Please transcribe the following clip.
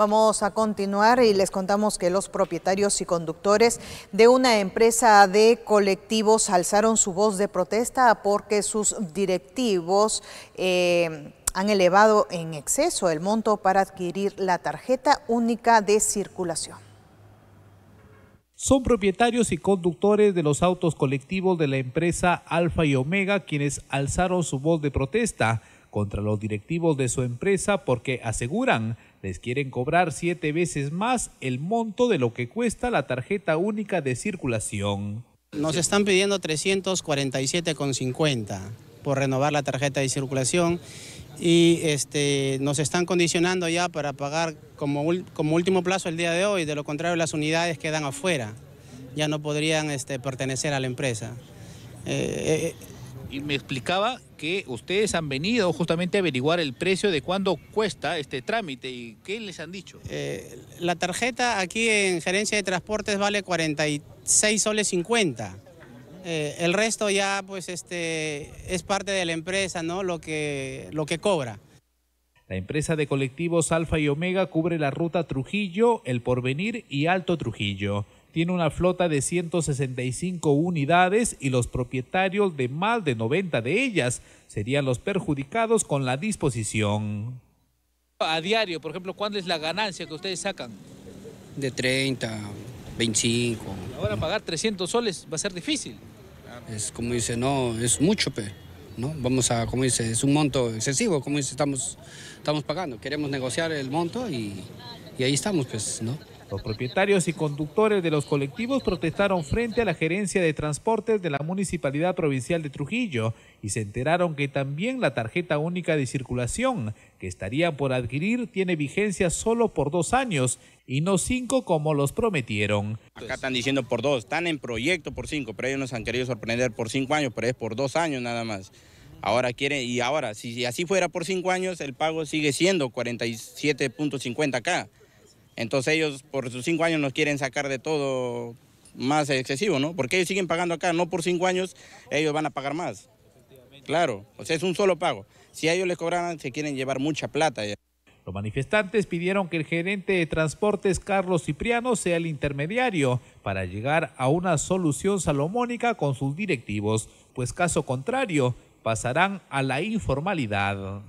Vamos a continuar y les contamos que los propietarios y conductores de una empresa de colectivos alzaron su voz de protesta porque sus directivos... Eh, han elevado en exceso el monto para adquirir la tarjeta única de circulación son propietarios y conductores de los autos colectivos de la empresa Alfa y Omega quienes alzaron su voz de protesta contra los directivos de su empresa porque aseguran les quieren cobrar siete veces más el monto de lo que cuesta la tarjeta única de circulación. Nos están pidiendo 347,50 por renovar la tarjeta de circulación y este, nos están condicionando ya para pagar como, como último plazo el día de hoy, de lo contrario las unidades quedan afuera, ya no podrían este, pertenecer a la empresa. Eh, eh, y me explicaba que ustedes han venido justamente a averiguar el precio de cuándo cuesta este trámite y qué les han dicho. Eh, la tarjeta aquí en Gerencia de Transportes vale 46 soles 50. Eh, el resto ya pues este es parte de la empresa, ¿no? Lo que, lo que cobra. La empresa de colectivos Alfa y Omega cubre la ruta Trujillo, El Porvenir y Alto Trujillo tiene una flota de 165 unidades y los propietarios de más de 90 de ellas serían los perjudicados con la disposición. A diario, por ejemplo, ¿cuál es la ganancia que ustedes sacan? De 30, 25. Ahora pagar 300 soles va a ser difícil. Es como dice, no, es mucho, pe. ¿no? Vamos a, como dice, es un monto excesivo, como dice, estamos, estamos pagando. Queremos negociar el monto y ahí estamos, pues, ¿no? Los propietarios y conductores de los colectivos protestaron frente a la gerencia de transportes de la Municipalidad Provincial de Trujillo y se enteraron que también la tarjeta única de circulación que estaría por adquirir tiene vigencia solo por dos años y no cinco como los prometieron. Acá están diciendo por dos, están en proyecto por cinco, pero ellos nos han querido sorprender por cinco años, pero es por dos años nada más. Ahora quieren, y ahora, si así fuera por cinco años, el pago sigue siendo 47.50 acá. Entonces ellos por sus cinco años nos quieren sacar de todo más excesivo, ¿no? Porque ellos siguen pagando acá, no por cinco años, ellos van a pagar más. Claro, o sea, es un solo pago. Si a ellos les cobraran, se quieren llevar mucha plata. Los manifestantes pidieron que el gerente de transportes Carlos Cipriano sea el intermediario para llegar a una solución salomónica con sus directivos, pues caso contrario, pasarán a la informalidad.